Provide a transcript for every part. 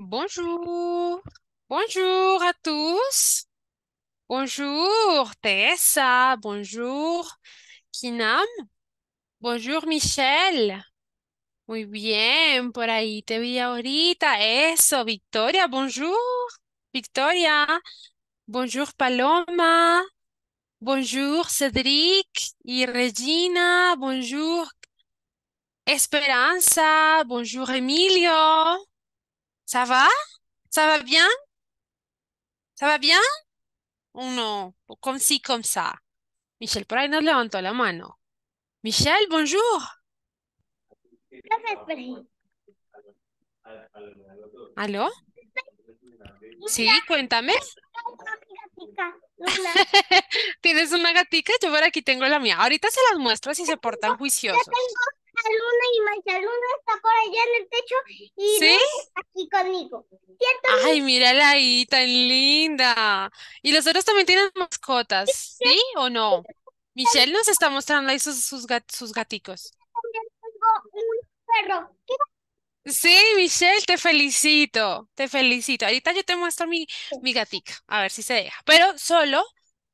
Bonjour. Bonjour à tous. Bonjour Tessa. Bonjour Kinam. Bonjour Michel, Muy bien, por ahí te vi ahorita. Eso, Victoria, bonjour. Victoria. Bonjour Paloma. Bonjour Cédric et Regina. Bonjour Esperanza. Bonjour Emilio. Ça va? Ça va bien? Ça va bien? Uno, como si, como ça. Michelle por ahí nos levantó la mano. Michelle, bonjour. ¿Aló? Sí, cuéntame. ¿Tienes una gatica? Yo por aquí tengo la mía. Ahorita se las muestro si se portan juiciosos y mancha luna está por allá en el techo y está aquí conmigo. Ay, mírala ahí, tan linda. Y los otros también tienen mascotas, ¿sí o no? Michelle nos está mostrando ahí sus, sus, sus gaticos. Sí, Michelle, te felicito, te felicito. Ahorita yo te muestro mi, mi gatica, a ver si se deja. Pero solo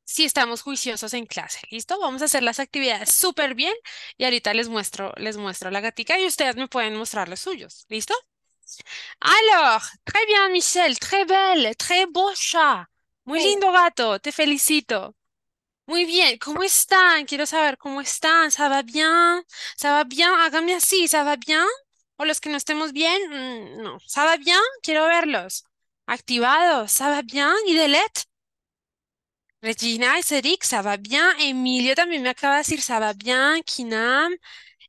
si estamos juiciosos en clase. ¿Listo? Vamos a hacer las actividades súper bien y ahorita les muestro, les muestro la gatica y ustedes me pueden mostrar los suyos. ¿Listo? Alors, très bien, Michel, très belle, très beau Muy lindo gato, te felicito. Muy bien, ¿cómo están? Quiero saber cómo están. ¿Se va bien? ¿Se va bien? Háganme así, ¿se va bien? ¿O los que no estemos bien? Mm, no. ¿Se va bien? Quiero verlos. Activados, ¿se va bien? ¿Y Delete? Regina Eseric, ça va bien. Emilio también me acaba de decir, ça va bien. Kinam.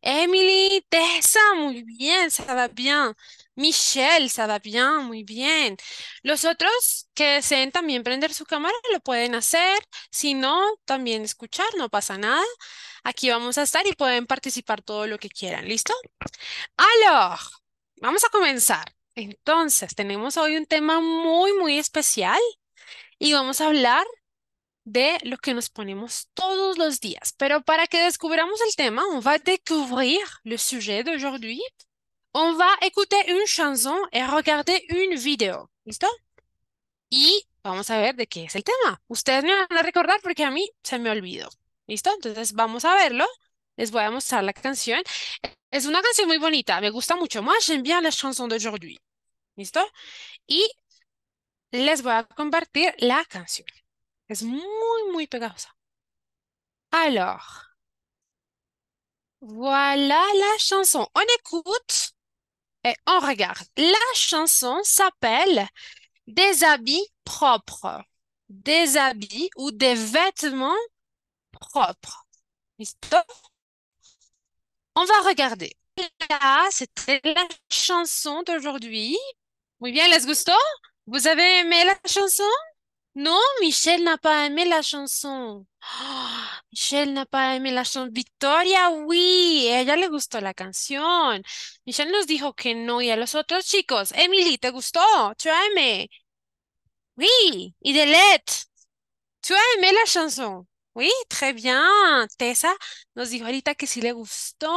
Emily, Tessa, muy bien, ça va bien. Michelle, ça bien, muy bien. Los otros que deseen también prender su cámara lo pueden hacer. Si no, también escuchar, no pasa nada. Aquí vamos a estar y pueden participar todo lo que quieran. ¿Listo? Alors, vamos a comenzar. Entonces, tenemos hoy un tema muy, muy especial y vamos a hablar de lo que nos ponemos todos los días. Pero para que descubramos el tema, on va découvrir le sujet d'aujourd'hui. On va écouter une chanson et regarder une video, ¿Listo? Y vamos a ver de qué es el tema. Ustedes me van a recordar porque a mí se me olvidó. ¿Listo? Entonces vamos a verlo. Les voy a mostrar la canción. Es una canción muy bonita. Me gusta mucho. más. j'aime bien la chanson d'aujourd'hui. ¿Listo? Y les voy a compartir la canción. Es muy, muy pegajosa. Alors, voilà la chanson. On écoute et on regarde. La chanson s'appelle Des habits propres. Des habits ou des vêtements propres. On va regarder. Là, c'était la chanson d'aujourd'hui. Oui bien, les gusto. Vous avez aimé la chanson? No, Michelle n'a pas aimé la chanson. ¡Ah! Michelle n'a pas aimé la chanson. Victoria, oui, a ella le gustó la canción. Michelle nos dijo que no y a los otros chicos. Emily, ¿te gustó? Tráeme. Oui, y de ¿Tú la chanson? Oui, très bien. Tessa nos dijo ahorita que sí le gustó.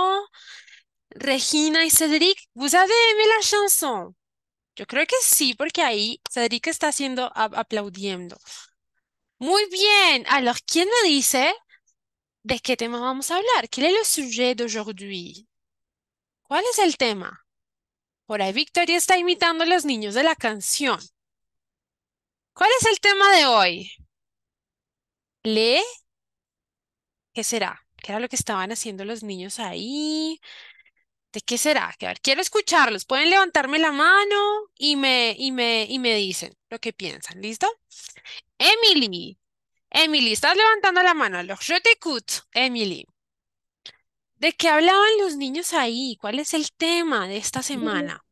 Regina y Cedric, ¿vous avez aimé la chanson? Yo creo que sí, porque ahí Cedric está haciendo aplaudiendo. Muy bien. Alors, ¿quién me dice de qué tema vamos a hablar? ¿Qué es el sujet d'aujourd'hui? ¿Cuál es el tema? Por ahí Victoria está imitando a los niños de la canción. ¿Cuál es el tema de hoy? ¿Le? ¿Qué será? ¿Qué era lo que estaban haciendo los niños ahí? ¿De qué será? quiero escucharlos. Pueden levantarme la mano y me, y me, y me dicen lo que piensan. ¿Listo? Emily. Emily, estás levantando la mano. yo te t'écoute, Emily. ¿De qué hablaban los niños ahí? ¿Cuál es el tema de esta semana?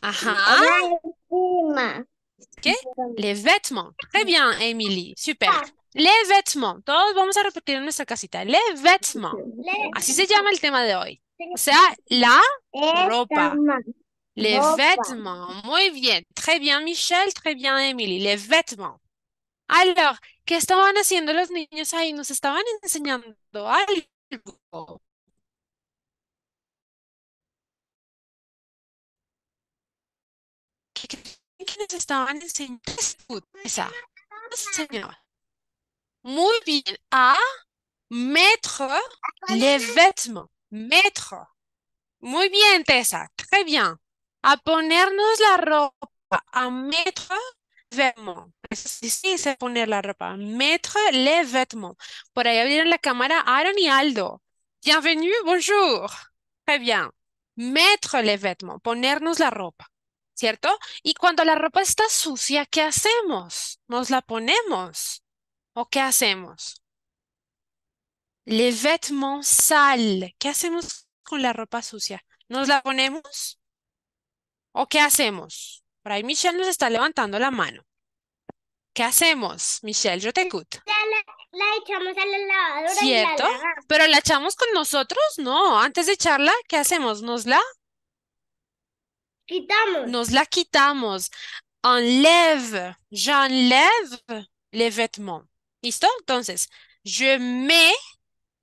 Ajá. Les vêtements. Très bien, Emily. Super. Les vêtements. Todos vamos a repetir en nuestra casita. Les vêtements. Así se llama el tema de hoy. O sea, la ropa. Les vêtements. Muy bien. Très bien, Michel. Très bien, Emily. Les vêtements. Alors, ¿qué estaban haciendo los niños ahí? Nos estaban enseñando algo estaban muy bien, à mettre les vêtements. Mettre. Muy bien, Tessa, très bien. A ponernos la ropa, a mettre vêtements. se poner la ropa. Mettre les vêtements. Pour aller la caméra, Aaron y Aldo. Bienvenue, bonjour. Très bien. Mettre les vêtements, ponernos la ropa. ¿cierto? Y cuando la ropa está sucia, ¿qué hacemos? ¿Nos la ponemos? ¿O qué hacemos? Les vêtements sales. ¿Qué hacemos con la ropa sucia? ¿Nos la ponemos? ¿O qué hacemos? Por ahí Michelle nos está levantando la mano. ¿Qué hacemos, Michelle? Yo te La, echamos a la lavadora. ¿Cierto? Pero la echamos con nosotros, no. Antes de echarla, ¿qué hacemos? ¿Nos la quitamos. Nos la quitamos. Enlève, j'enlève les vêtements. ¿Listo? Entonces, je mets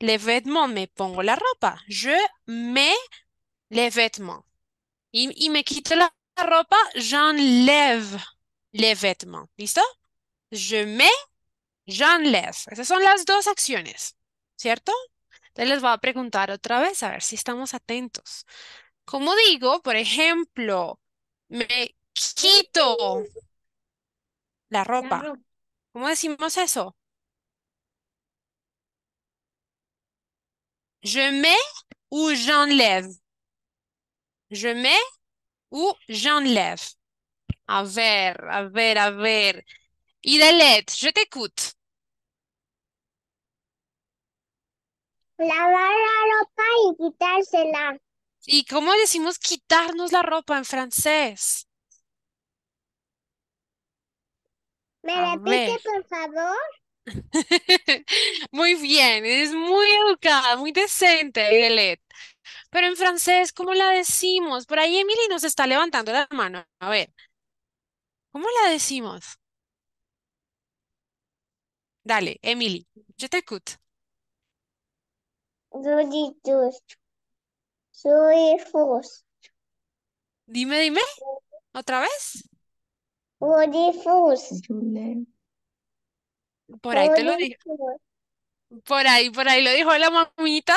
les vêtements, me pongo la ropa. Je mets les vêtements. Y, me quito la ropa, j'enlève les vêtements. ¿Listo? Je mets, j'enlève. Esas son las dos acciones, ¿cierto? Entonces les voy a preguntar otra vez, a ver si estamos atentos. Como digo, por ejemplo, me quito la ropa. ¿Cómo decimos eso? Je mets ou j'enlève. Je mets ou j'enlève. A ver, a ver, a ver. Idalet, je t'écoute. Lavar la ropa y quitársela. ¿Y cómo decimos quitarnos la ropa en francés? ¿Me repite, por favor? muy bien, es muy educada, muy decente, Violet. Pero en francés, ¿cómo la decimos? Por ahí Emily nos está levantando la mano. A ver, ¿cómo la decimos? Dale, Emily, yo te escucho. Dime, dime. ¿Otra vez? Por ahí te lo dijo. Por ahí, por ahí lo dijo la mamita.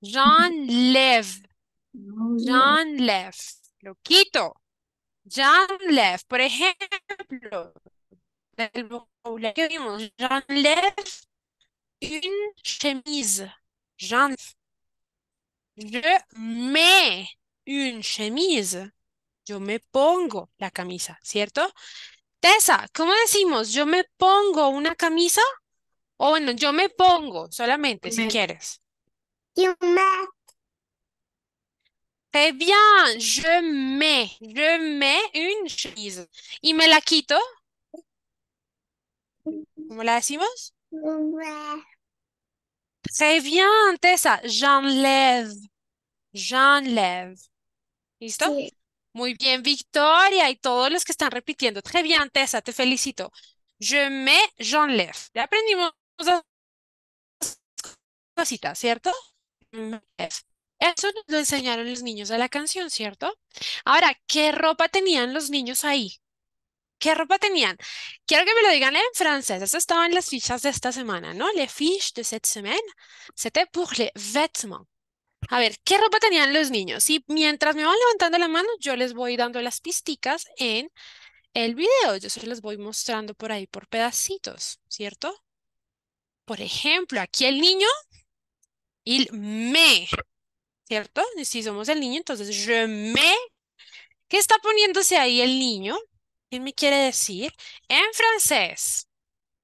jean Lev. Jean-Lev. Lo quito. Jean-Lev. Por ejemplo, del vocabulario vimos Jean-Lev. une chemise. Jean lev Je mets une chemise. Yo me pongo la camisa, ¿cierto? Tessa, ¿cómo decimos? ¿Yo me pongo una camisa? O bueno, yo me pongo solamente, si quieres. Yo me. Eh, bien, je mets, je mets une chemise. ¿Y me la quito? ¿Cómo la decimos? Très bien, Tessa. J'enlève. J'enlève. ¿Listo? Muy bien, Victoria y todos los que están repitiendo. Très bien, Tessa, te felicito. Je mets, j'enlève. Ya aprendimos dos cositas, ¿cierto? Eso nos lo enseñaron los niños a la canción, ¿cierto? Ahora, ¿qué ropa tenían los niños ahí? ¿Qué ropa tenían? Quiero que me lo digan en francés. Eso estaba en las fichas de esta semana, ¿no? Les fiches de cette semaine, c'était pour les vêtements. A ver, ¿qué ropa tenían los niños? Y mientras me van levantando la mano, yo les voy dando las pisticas en el video. Yo se les voy mostrando por ahí por pedacitos, ¿cierto? Por ejemplo, aquí el niño, il me, ¿cierto? Si somos el niño, entonces je me. ¿Qué está poniéndose ahí el niño? me quiere decir? En francés.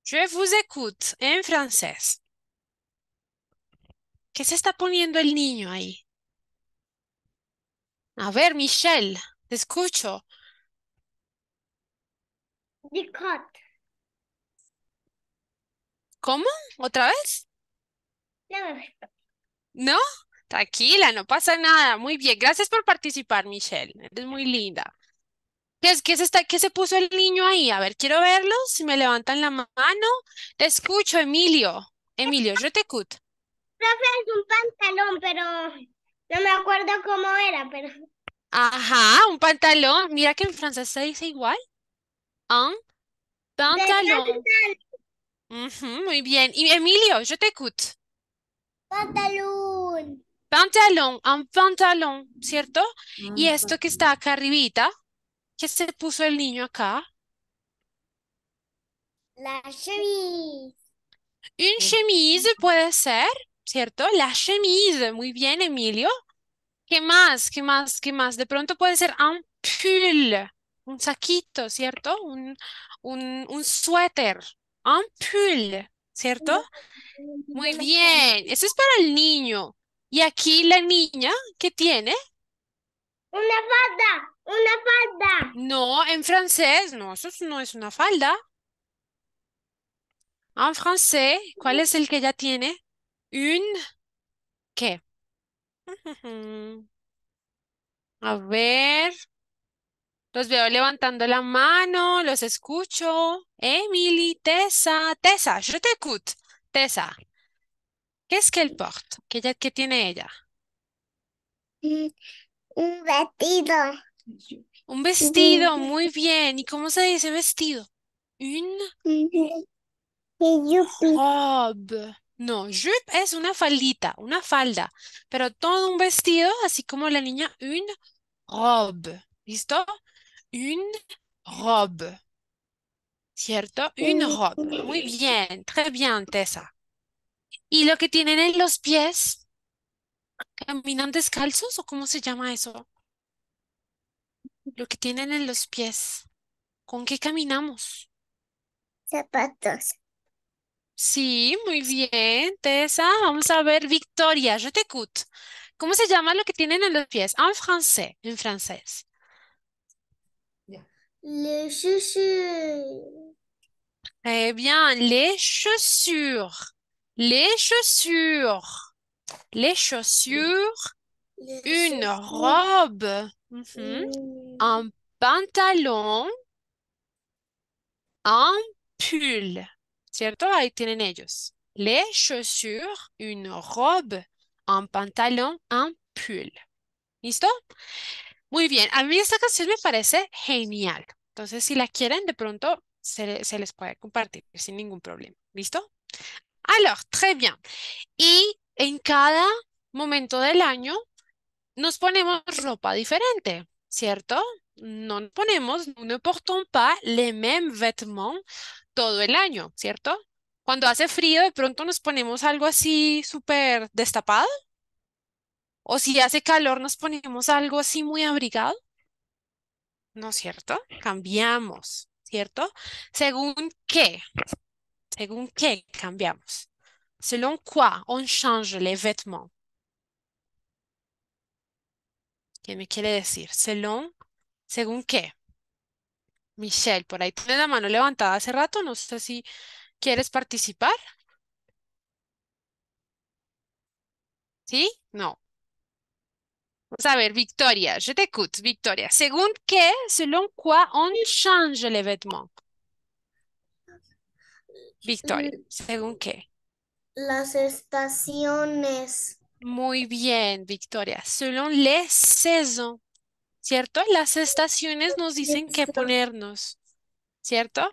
Je vous écoute. En francés. ¿Qué se está poniendo el niño ahí? A ver, Michelle, te escucho. Dicote. ¿Cómo? ¿Otra vez? No. ¿No? Tranquila, no pasa nada. Muy bien. Gracias por participar, Michelle. Eres muy linda. ¿Qué, qué, se está, ¿Qué se puso el niño ahí? A ver, quiero verlo. Si me levantan la mano. Te escucho, Emilio. Emilio, yo te escucho. Profe, es un pantalón, pero no me acuerdo cómo era, pero... Ajá, un pantalón. Mira que en francés se dice igual. Un pantalón. muy bien. Y Emilio, yo te escucho. Pantalón. Pantalón, un pantalón, ¿cierto? y esto que está acá arribita, ¿Qué se puso el niño acá? La chemise. Un chemise puede ser, ¿cierto? La chemise. Muy bien, Emilio. ¿Qué más? ¿Qué más? ¿Qué más? De pronto puede ser un pull, un saquito, ¿cierto? Un, un, suéter, un pull, ¿cierto? Muy bien. Eso es para el niño. Y aquí la niña, ¿qué tiene? Una banda. Una falda. No, en francés, no, eso no es una falda. Ah, en francés, ¿cuál es el que ya tiene? Un, ¿qué? A ver, los veo levantando la mano, los escucho. Emily, Tessa, Tessa, yo te escucho. Tessa, ¿qué es que el port? ¿Qué, qué tiene ella? Mm, un vestido. Un vestido, muy bien. ¿Y cómo se dice vestido? Un robe. No, jup es una faldita, una falda, pero todo un vestido, así como la niña, un robe. ¿Listo? Un robe. ¿Cierto? Un robe. Muy bien, très bien, Tessa. ¿Y lo que tienen en los pies? ¿Caminan descalzos o cómo se llama eso? lo que tienen en los pies. ¿Con qué caminamos? Zapatos. Sí, muy bien, Tessa. Vamos a ver, Victoria, je t'écoute. ¿Cómo se llama lo que tienen en los pies? En français en francés. Les chaussures. Eh bien, les chaussures. Les chaussures. Les chaussures. une robe. un pantalón, un pull, ¿cierto? Ahí tienen ellos. Les chaussures, une robe, un pantalón, un pull. ¿Listo? Muy bien, a mí esta canción me parece genial. Entonces, si la quieren, de pronto se, se les puede compartir sin ningún problema. ¿Listo? Alors, très bien. Y en cada momento del año nos ponemos ropa diferente. ¿cierto? No ponemos, no portons pas les mêmes vêtements todo el año, ¿cierto? Cuando hace frío, de pronto nos ponemos algo así súper destapado. O si hace calor, nos ponemos algo así muy abrigado. ¿No es cierto? Cambiamos, ¿cierto? ¿Según qué? ¿Según qué cambiamos? según quoi on change les vêtements? ¿Qué me quiere decir? ¿según qué? Michelle, por ahí tiene la mano levantada hace rato, no sé si quieres participar. ¿Sí? No. Vamos a ver, Victoria, Yo te escucho, Victoria. Según qué, selon quoi on change les vêtements? Victoria, según qué. Las estaciones. Muy bien, Victoria. Selon les saisons, ¿cierto? Las estaciones nos dicen qué ponernos, ¿cierto?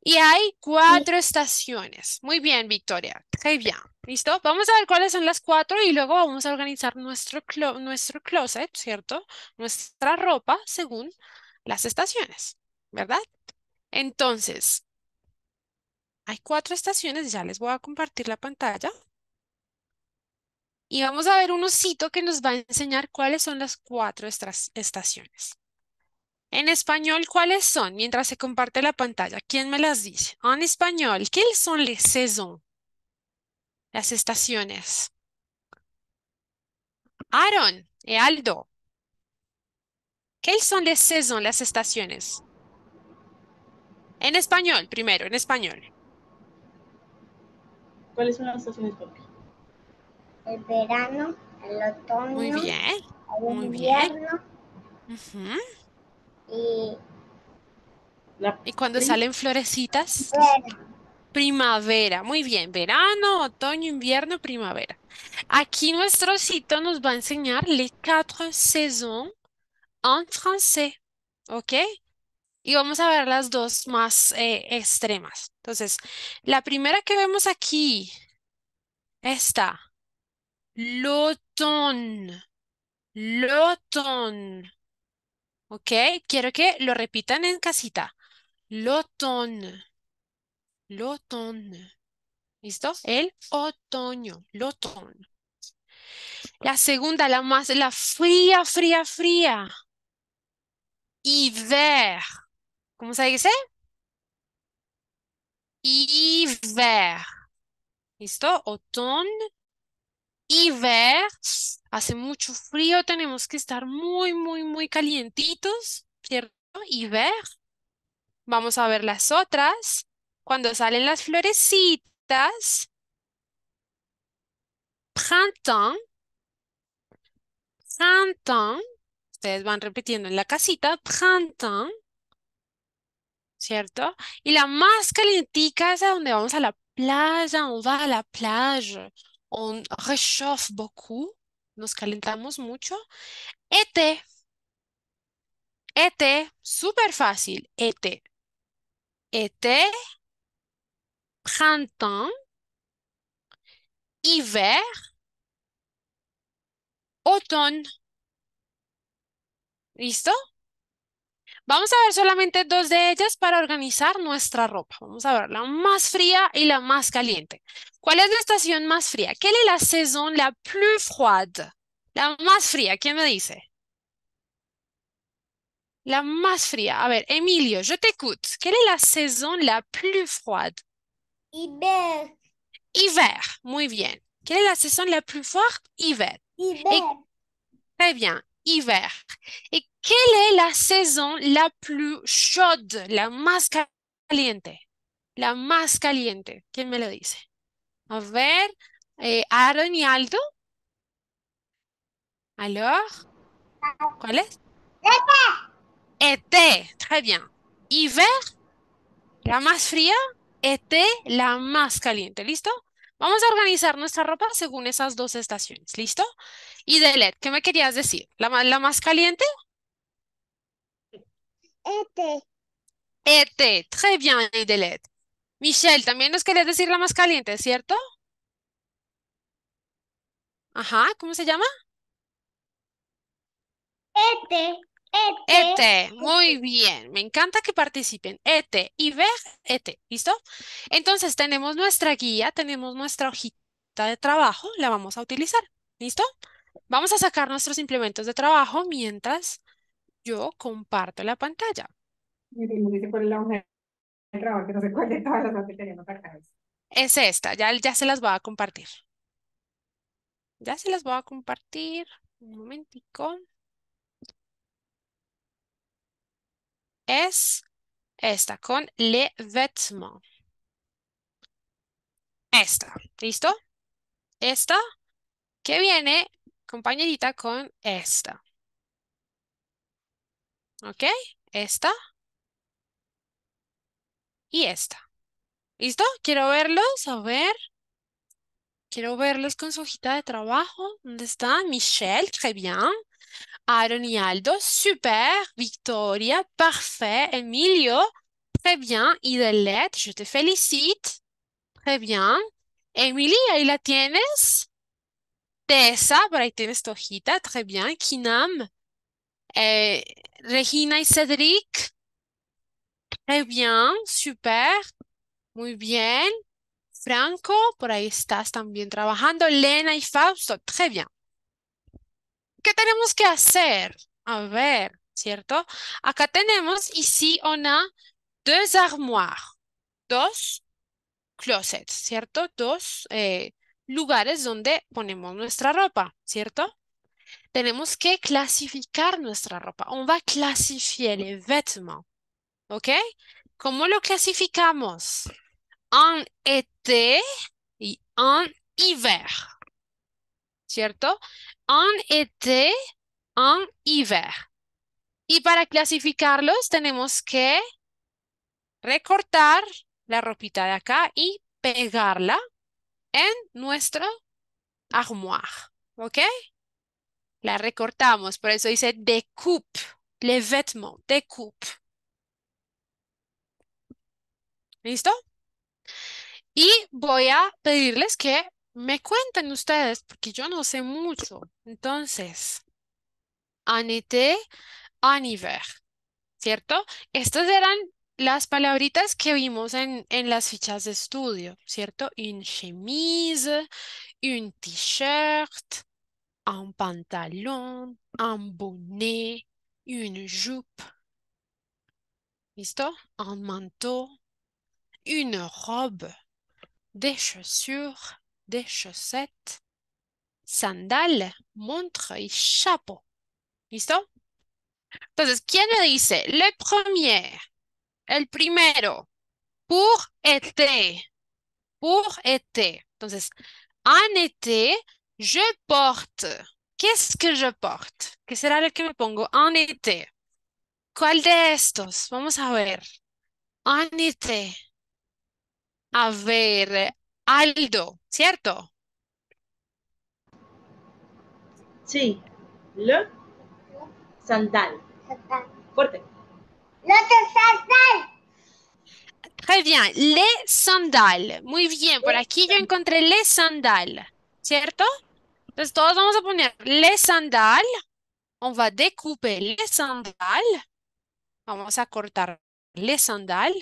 Y hay cuatro estaciones. Muy bien, Victoria. bien. ¿Listo? Vamos a ver cuáles son las cuatro y luego vamos a organizar nuestro, nuestro closet, ¿cierto? Nuestra ropa según las estaciones, ¿verdad? Entonces, hay cuatro estaciones, ya les voy a compartir la pantalla y vamos a ver un osito que nos va a enseñar cuáles son las cuatro estaciones. En español, ¿cuáles son? Mientras se comparte la pantalla, ¿quién me las dice? Ah, en español, ¿qué son Las estaciones. Aaron y Aldo. ¿Qué son las estaciones? En español, primero, en español. ¿Cuáles son las estaciones, el verano, el otoño, muy bien, el invierno. Y, cuando salen florecitas? Primavera. Muy bien, verano, otoño, invierno, primavera. Aquí nuestro cito nos va a enseñar les cuatro saisons en francés, ¿ok? Y vamos a ver las dos más eh, extremas. Entonces, la primera que vemos aquí, esta, L'automne. L'automne. ¿Ok? Quiero que lo repitan en casita. L'automne. L'automne. ¿Listo? El otoño. L'automne. La segunda, la más, la fría, fría, fría. Hiver. ¿Cómo se dice? Hiver. ¿Listo? Otoño ver hace mucho frío, tenemos que estar muy, muy, muy calientitos, ¿cierto? ver Vamos a ver las otras. Cuando salen las florecitas, printemps, printemps, ustedes van repitiendo en la casita, printemps, ¿cierto? Y la más calientica es a donde vamos a la playa, va a la playa on rechauffe beaucoup, nos calentamos mucho. Été, e été, e súper fácil, été. E été, printemps, hiver, Automne. ¿Listo? Vamos a ver solamente dos de ellas para organizar nuestra ropa. Vamos a ver la más fría y la más caliente. ¿Cuál es la estación más fría? ¿Qué es la saison la plus froide? La más fría, ¿quién me dice? La más fría. A ver, Emilio, yo te t'écoute. ¿Qué es la saison la plus froide? Hiver. Hiver, muy bien. ¿Qué es la saison la plus froide? Hiver. Hiver. Très bien, hiver. ¿Qué es la saison la plus chaude, la más caliente? La más caliente. ¿Quién me lo dice? A ver, eh, Aaron y Aldo. ¿Aló? ¿cuál es? ¡Ete! Muy bien. Hiver, la más fría. Été, e la más caliente. ¿Listo? Vamos a organizar nuestra ropa según esas dos estaciones. ¿Listo? Y Delet, ¿qué me querías decir? ¿La, la más caliente Ete. Ete. Très bien, Michelle, también nos querés decir la más caliente, ¿cierto? Ajá, ¿cómo se llama? Ete. Ete, e muy bien, me encanta que participen. Ete y ver ete, ¿listo? Entonces tenemos nuestra guía, tenemos nuestra hojita de trabajo, la vamos a utilizar, ¿listo? Vamos a sacar nuestros implementos de trabajo mientras yo comparto la pantalla. Es esta, ya, ya se las voy a compartir. Ya se las voy a compartir. Un momentico. Es esta con le vetmo Esta, ¿listo? Esta que viene compañerita con esta. ¿Ok? Esta. Y esta. ¿Listo? Quiero verlos, a ver. Quiero verlos con su hojita de trabajo. ¿Dónde está? Michelle, très bien. Aaron y Aldo, super. Victoria, parfait. Emilio, très bien. Y je te félicite. Très bien. Emily, ahí la tienes. Tessa, por ahí tienes tu hojita, très bien. Kinam, eh, Regina y Cedric, muy bien, super. Muy bien. Franco, por ahí estás también trabajando. Lena y Fausto, très bien. ¿Qué tenemos que hacer? A ver, ¿cierto? Acá tenemos, ici, on a deux armoires. Dos closets, ¿cierto? Dos eh, lugares donde ponemos nuestra ropa, ¿cierto? tenemos que clasificar nuestra ropa. On va classifier les vêtements. ¿Ok? ¿Cómo lo clasificamos? En été y en hiver. ¿Cierto? En été, en hiver. Y para clasificarlos tenemos que recortar la ropita de acá y pegarla en nuestro armoire. ¿Ok? La recortamos, por eso dice découpe, les vêtements, découpe. ¿Listo? Y voy a pedirles que me cuenten ustedes, porque yo no sé mucho. Entonces, en été, en ¿cierto? Estas eran las palabritas que vimos en, en las fichas de estudio, ¿cierto? Une chemise, un t-shirt, un pantalon, un bonnet, une jupe. Listo? Un manteau, une robe, des chaussures, des chaussettes, sandales, montre et chapeau. Listo? Entonces, ¿quién me dice? Le premier, el primero, pour été, pour été. Entonces, en été, je porte. Qu'est-ce que je porte? ¿Qué será lo que me pongo en été? ¿Cuál de estos? Vamos a ver. En été. A ver, Aldo, ¿cierto? Sí. Le sandal. sandal. Fuerte. Le sandal. Très bien. Les sandal. Muy bien. Por aquí yo encontré les sandales. ¿Cierto? Entonces todos vamos a poner les sandal, On va découper les sandal, Vamos a cortar les sandal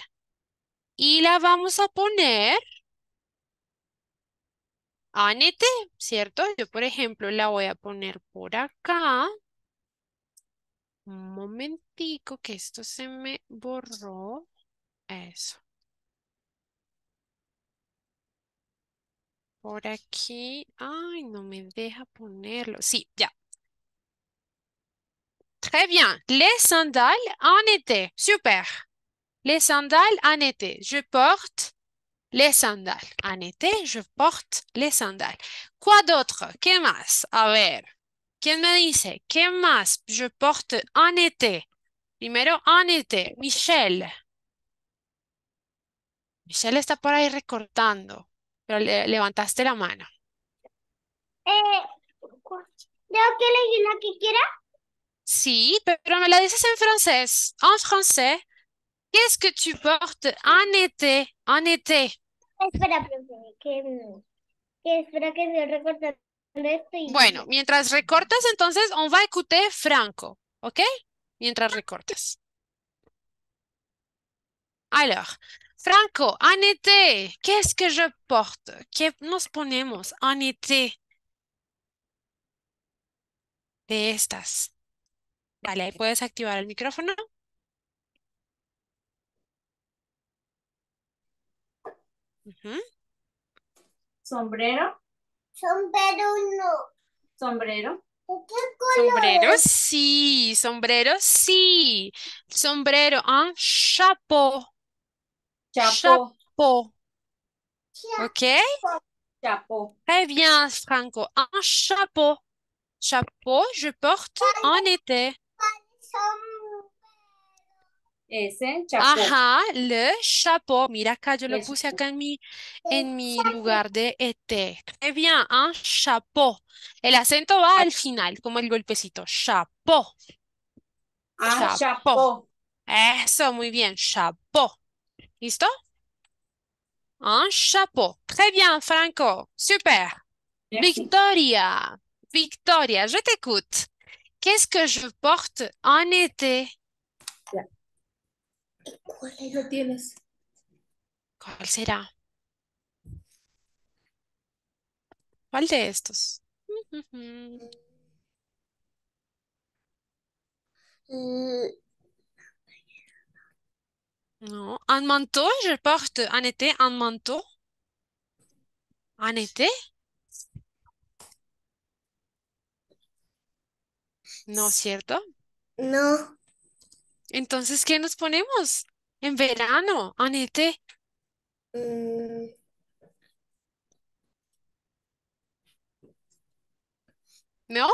Y la vamos a poner en ¿cierto? Yo, por ejemplo, la voy a poner por acá. Un momentico que esto se me borró. Eso. Por aquí. Ay, no me deja ponerlo. Sí, ya. Très bien. Les sandales en été. Super. Les sandales en été. Je porte les sandales. En été, je porte les sandales. Quoi d'autre? ¿Qué más? A ver. ¿Quién me dice? ¿Qué más je porte en été? Primero, en été. Michelle. Michelle está por ahí recortando. Pero le, levantaste la mano. Eh, ¿Tengo que elegir la que quiera? Sí, pero me la dices en francés. En francés, ¿Qué es que tu portes en été? En été. Espera, profe, que, que espera que me recortes. esto. Y... Bueno, mientras recortas, entonces, on va a escuchar Franco, ¿ok? Mientras recortas. Alors, Franco, en ¿qué es que yo porte? ¿Qué nos ponemos en De estas. Vale, puedes activar el micrófono. Sombrero. Sombrero no. Sombrero. qué color? Sombrero, sí. Sombrero, sí. Sombrero, un chapeau. Chapeau. okay. OK? Chapeau. Très bien, Franco. Un chapeau. Chapeau, je porte en été. Ese, chapeau. Ajá, le chapeau. Mira acá, yo lo puse acá en mi, en mi lugar de este. Très bien, un chapeau. El acento va al final, como el golpecito. Chapeau. Ah, un chapeau. Eso, muy bien. Chapeau. ¿Listo? Un chapeau. Très bien, Franco. Super. Victoria. Victoria, je t'écoute. Qu'est-ce que je porte en été? ¿Cuál ¿Cuál será? ¿Cuál de estos? Euh, No. Un manteau, je porte en été un manteau. En été? ¿No cierto? No. Entonces, ¿qué nos ponemos? En verano, en été. Mm. ¿No?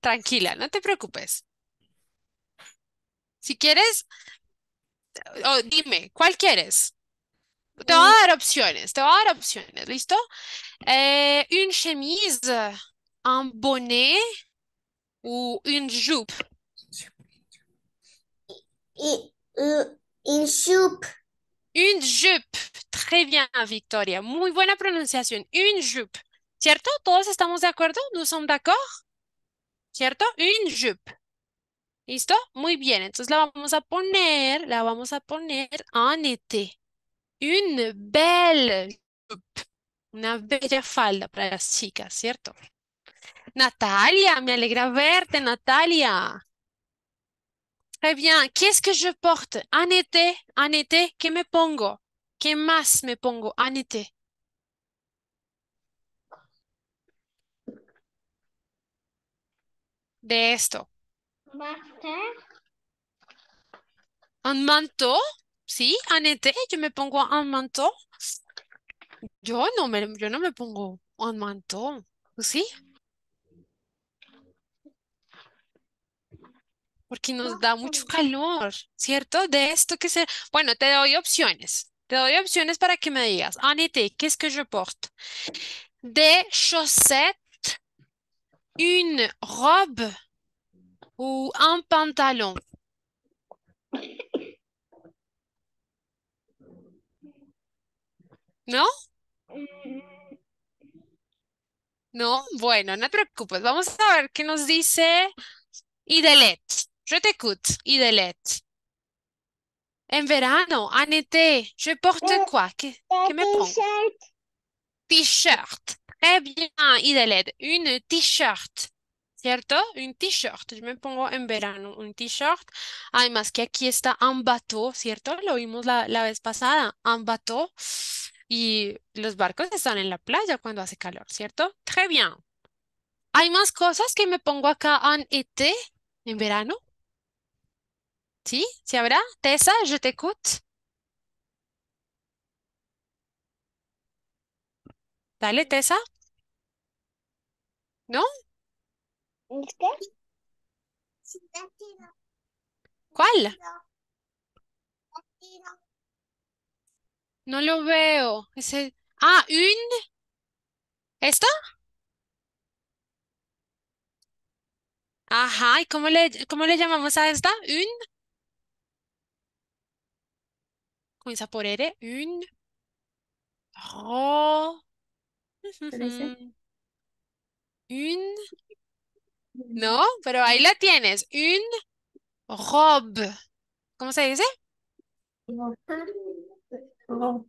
Tranquila, no te preocupes. Si quieres, dime, ¿cuál quieres? Te voy a mm. dar opciones, te voy a dar opciones, ¿listo? Eh, une chemise, un bonnet o une jupe. Une jupe. Una jupe. Très bien, Victoria. Muy buena pronunciación. Une jupe. ¿Cierto? ¿Todos estamos de acuerdo? ¿No somos de acuerdo? ¿Cierto? Une jupe. ¿Listo? Muy bien, entonces la vamos a poner, la vamos a poner en été. Este, une belle una bella falda para las chicas, ¿cierto? Natalia, me alegra verte, Natalia. Très bien, ¿qué es que yo porte? En Anete. en este, ¿qué me pongo? ¿Qué más me pongo en este? De esto. Un manto, sí, anete yo me pongo un manto. Yo no me, yo no me pongo un manto, ¿sí? Porque nos da mucho calor, ¿cierto? De esto que se... Bueno, te doy opciones. Te doy opciones para que me digas. En ¿qué es que yo porte? Des chaussettes, une robe ou un pantalon? ¿No? No, bueno, no te preocupes. Vamos a ver qué nos dice Idelet. Je t'écoute, Idelet. En verano, en été, je porte eh, quoi? Que, eh, que me T-shirt. T-shirt. Très bien, Idelet. Une t-shirt. ¿cierto? Un t-shirt, yo me pongo en verano un t-shirt, además que aquí está Ambato, ¿cierto? Lo vimos la, vez pasada, Ambato, y los barcos están en la playa cuando hace calor, ¿cierto? Très bien. ¿Hay más cosas que me pongo acá en en verano? ¿Sí? ¿Sí habrá? Tessa, je t'écoute. Dale, Tessa. ¿No? qué? ¿Este? ¿Cuál? Este no lo veo. Ah, un. ¿Esta? Ajá, ¿y cómo le, cómo le llamamos a esta? Un. Comienza por R. Un. Oh. Un. No, pero ahí la tienes. Un robe. ¿Cómo se dice? Un robe.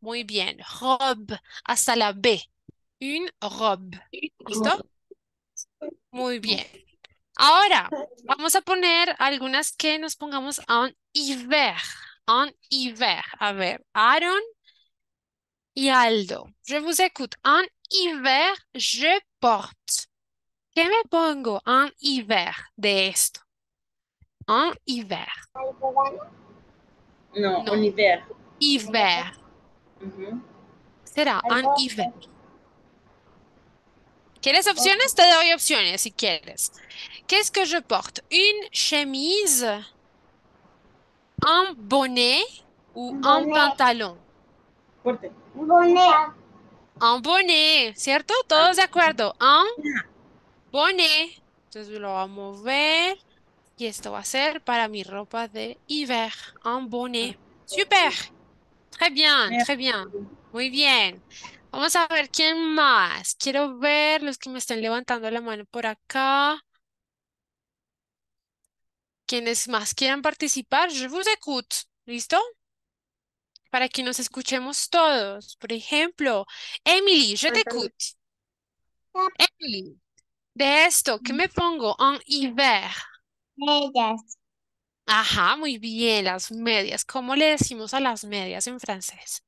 Muy bien. Robe. Hasta la B. Un robe. ¿Listo? Muy bien. Ahora, vamos a poner algunas que nos pongamos en hiver. En hiver. A ver, Aaron Aldo. Je vous écoute. En hiver, je porte. Que me pongo en hiver de esto? En hiver. Non, en hiver. Hiver. C'est sera en hiver. options? opciones? Te des options, si veux. Qu'est-ce que je porte? Une chemise, un bonnet ou un pantalon? bonnet. Un bonnet, ¿cierto? Todos de acuerdo. Un bonnet. Entonces lo vamos a mover. Y esto va a ser para mi ropa de hiver. Un bonnet. Super. Très bien, très bien. Muy bien. Vamos a ver quién más. Quiero ver los que me están levantando la mano por acá. Quienes más quieran participar, je vous écoute. ¿Listo? para que nos escuchemos todos. Por ejemplo, Emily, je te Emily, de esto, ¿qué me pongo? En hiver. Medias. Ajá, muy bien, las medias. ¿Cómo le decimos a las medias en francés?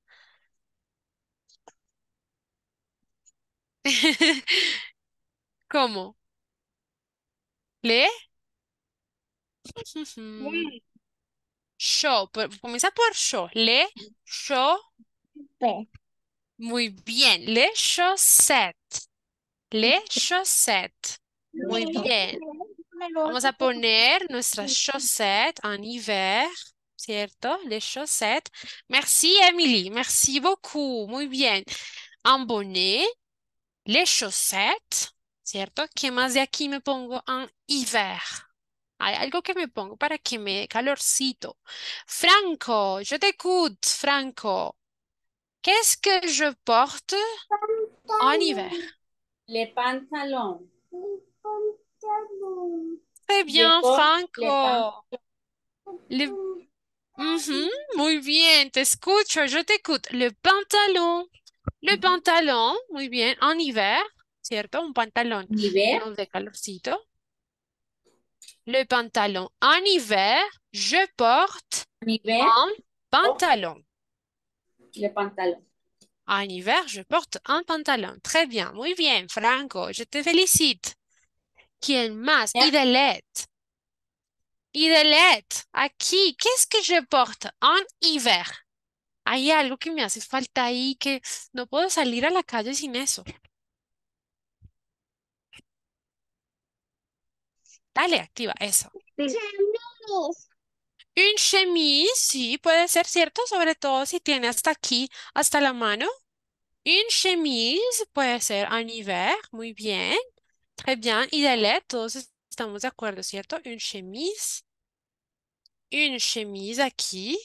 ¿Cómo? ¿Le? Show. Comienza par show. Le chaussettes. Muy bien. Les chaussettes. Les chaussettes. Muy bien. Vamos a poner nuestras chaussettes en hiver. ¿Cierto? Les chaussettes. Merci, Emily. Merci beaucoup. Muy bien. Un bonnet. Les chaussettes. ¿Cierto? ¿Qué más de aquí me pongo en hiver? Hay algo que me pongo para que me calorcito. Franco, yo te escucho, Franco. Qu'est-ce que je porte en hiver? Le pantalón. Très bien, Franco. muy bien, te escucho, yo te escucho. Le pantalón Le pantalón, muy bien, en hiver, ¿cierto? Un pantalón de calorcito. le pantalon. En hiver, je porte un pantalon. Oh. Le pantalon. En hiver, je porte un pantalon. Très bien, muy bien, Franco. Je te félicite. Qui est más? Yeah. Idelette. Idelette, qui ¿qu'est-ce que je porte en hiver? Hay algo que me hace falta ahí que no puedo salir a la calle sin eso. Dale, activa eso. Un chemise, sí, puede ser cierto, sobre todo si tiene hasta aquí, hasta la mano. Un chemise puede ser un hiver, muy bien. Très bien. Y dale, todos estamos de acuerdo, ¿cierto? Un chemise. Un chemise aquí.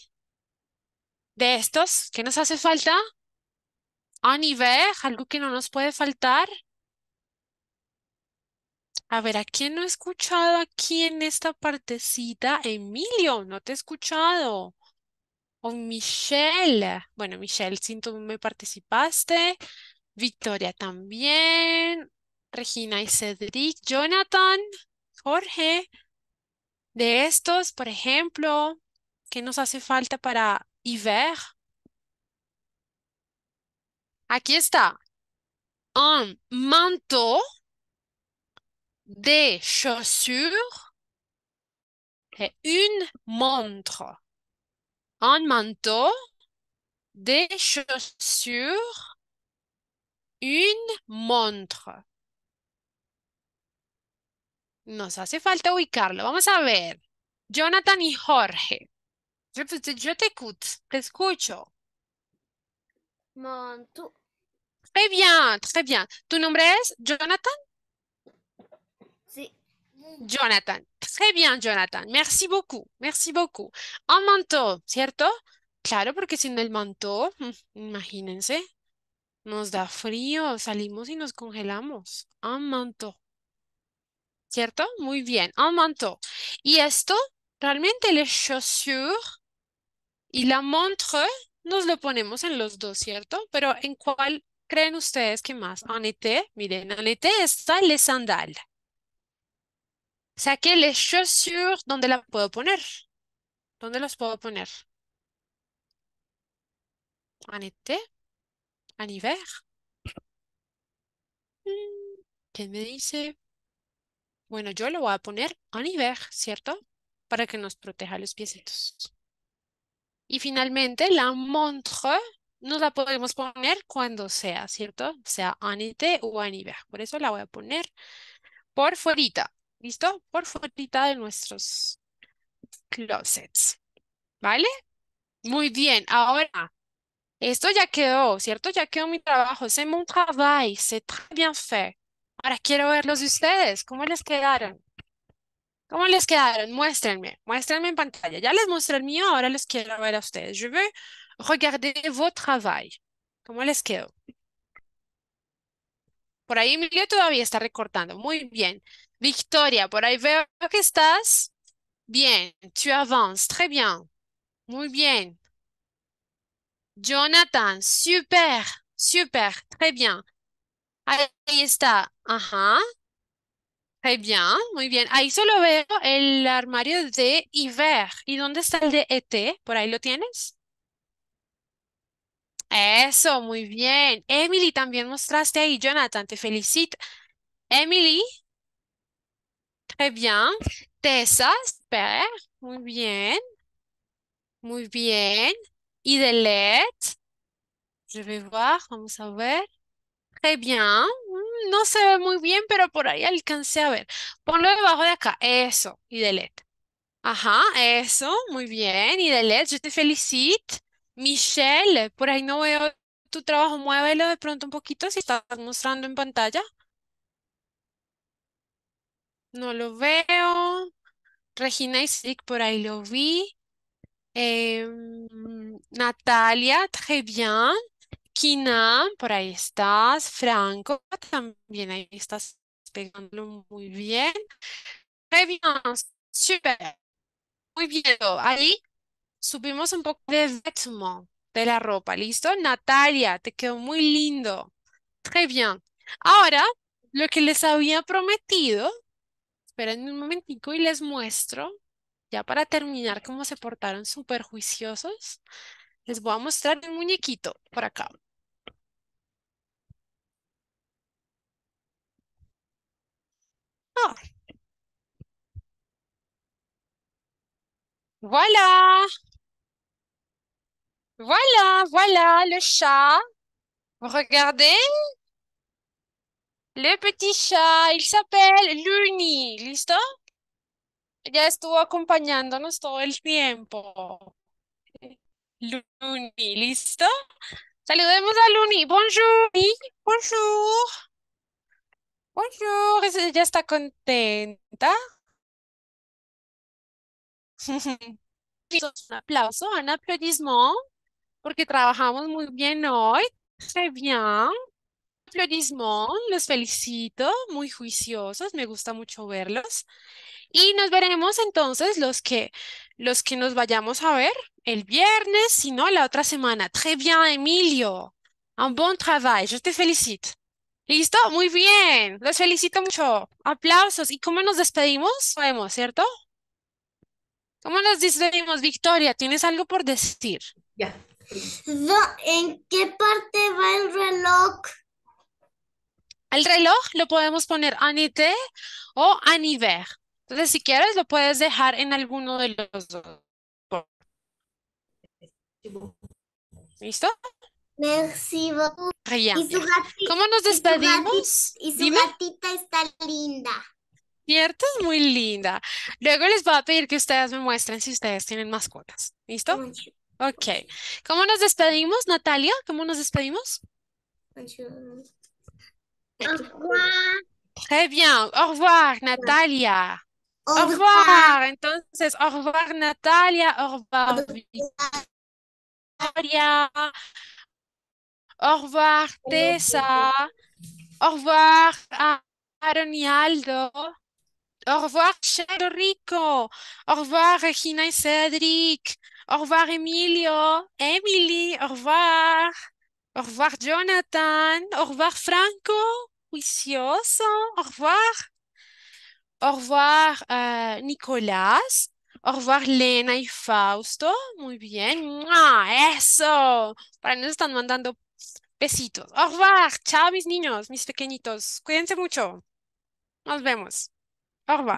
De estos, ¿qué nos hace falta? Un hiver, algo que no nos puede faltar. A ver, ¿a quién no he escuchado aquí en esta partecita? Emilio, no te he escuchado. O Michelle. Bueno, Michelle, si tú me participaste. Victoria también. Regina y Cedric. Jonathan, Jorge. De estos, por ejemplo, ¿qué nos hace falta para hiver? Aquí está. Un um, manto des chaussures et une montre. Un manteau, des chaussures, une montre. Nos hace falta ubicarlo. Vamos a ver. Jonathan y Jorge. Yo, pues, te, te escucho. bien, très bien. ¿Tu nombre es Jonathan? Jonathan. Très bien, Jonathan. Merci beaucoup. Merci beaucoup. Un manto, ¿cierto? Claro, porque sin el manto, imagínense, nos da frío, salimos y nos congelamos. Un manto. ¿Cierto? Muy bien, un manto. Y esto, realmente les chaussures y la montre nos lo ponemos en los dos, ¿cierto? Pero ¿en cuál creen ustedes que más? En été, miren, en été está el sandales. Saqué les chaussures, ¿dónde las puedo poner? ¿Dónde las puedo poner? ¿En été? ¿En ¿Quién me dice? Bueno, yo lo voy a poner en hiver, ¿cierto? Para que nos proteja los piecitos. Y finalmente, la montre nos la podemos poner cuando sea, ¿cierto? Sea en o en Por eso la voy a poner por fuera. ¿Listo? Por fuera de nuestros closets. ¿Vale? Muy bien. Ahora, esto ya quedó, ¿cierto? Ya quedó mi trabajo. C'est mon travail. C'est très bien fait. Ahora quiero ver los de ustedes. ¿Cómo les quedaron? ¿Cómo les quedaron? Muéstrenme. Muéstrenme en pantalla. Ya les mostré el mío, ahora les quiero ver a ustedes. Je veux regarder votre travail. ¿Cómo les quedó? Por ahí Emilio todavía está recortando. Muy bien. Victoria, por ahí veo que estás. Bien, tu avances, très bien. Muy bien. Jonathan, super, super, très bien. Ahí está, ajá. Très bien, muy bien. Ahí solo veo el armario de Iver. ¿Y dónde está el de ET? ¿Por ahí lo tienes? Eso, muy bien. Emily, también mostraste ahí, Jonathan, te felicito. Emily, muy bien. Tessa, espera, Muy bien. Muy bien. Y Je vais vamos a ver. muy bien. Mm, no se ve muy bien, pero por ahí alcancé a ver. Ponlo debajo de acá. Eso. Y Ajá, eso. Muy bien. Y yo te felicito. Michelle, por ahí no veo tu trabajo. Muévelo de pronto un poquito si estás mostrando en pantalla. No lo veo. Regina Isaac, por ahí lo vi. Em, Natalia, très bien. Kina, por ahí estás. Franco, también ahí estás pegándolo muy bien. Très bien, super. Muy bien. Ahí subimos un poco de vêtement, de la ropa, ¿listo? Natalia, te quedó muy lindo. Très bien. Ahora, lo que les había prometido Esperen un momentico y les muestro, ya para terminar cómo se portaron super juiciosos, les voy a mostrar un muñequito por acá. Oh. Voilà. Voilà, voilà le chat. Regardez, le petit chat, il s'appelle Luni, ¿listo? Ya estuvo acompañándonos todo el tiempo. Luni, ¿listo? Saludemos a Luni. Bonjour, bonjour. Bonjour, ella está contenta. Un aplauso, un applaudissement. porque trabajamos muy bien hoy. Très bien. Florismón, los felicito, muy juiciosos, me gusta mucho verlos. Y nos veremos entonces los que, los que nos vayamos a ver el viernes, si no la otra semana. Très bien, Emilio. Un buen travail yo te felicito. ¿Listo? Muy bien, los felicito mucho. Aplausos. ¿Y cómo nos despedimos? Sabemos, ¿cierto? ¿Cómo nos despedimos, Victoria? ¿Tienes algo por decir? Ya. ¿En qué parte va el reloj? El reloj lo podemos poner anité o aniver. Entonces, si quieres, lo puedes dejar en alguno de los dos. ¿Listo? Merci ah, ¿Cómo nos despedimos? Y su, gatita, está linda. ¿Cierto? Es muy linda. Luego les voy a pedir que ustedes me muestren si ustedes tienen mascotas. ¿Listo? Ok. ¿Cómo nos despedimos, Natalia? ¿Cómo nos despedimos? Au revoir. Très bien. Au revoir, Natalia. Au revoir. Au au revoir, Natalia. Au revoir, Victoria. Au revoir, Tessa. Au revoir, Aaron Aldo. Au revoir, Chelo Rico. Au revoir, Regina et Cédric. Au revoir, Emilio. Emily, au revoir. Au revoir, Jonathan. Au revoir, Franco. Juicioso. Au revoir. Au revoir, euh, Nicolás. Au revoir, Lena y Fausto. Muy bien. Eso. Para nos están mandando besitos. Au revoir. Chao, mis niños, mis pequeñitos. Cuídense mucho. Nos vemos. Au revoir.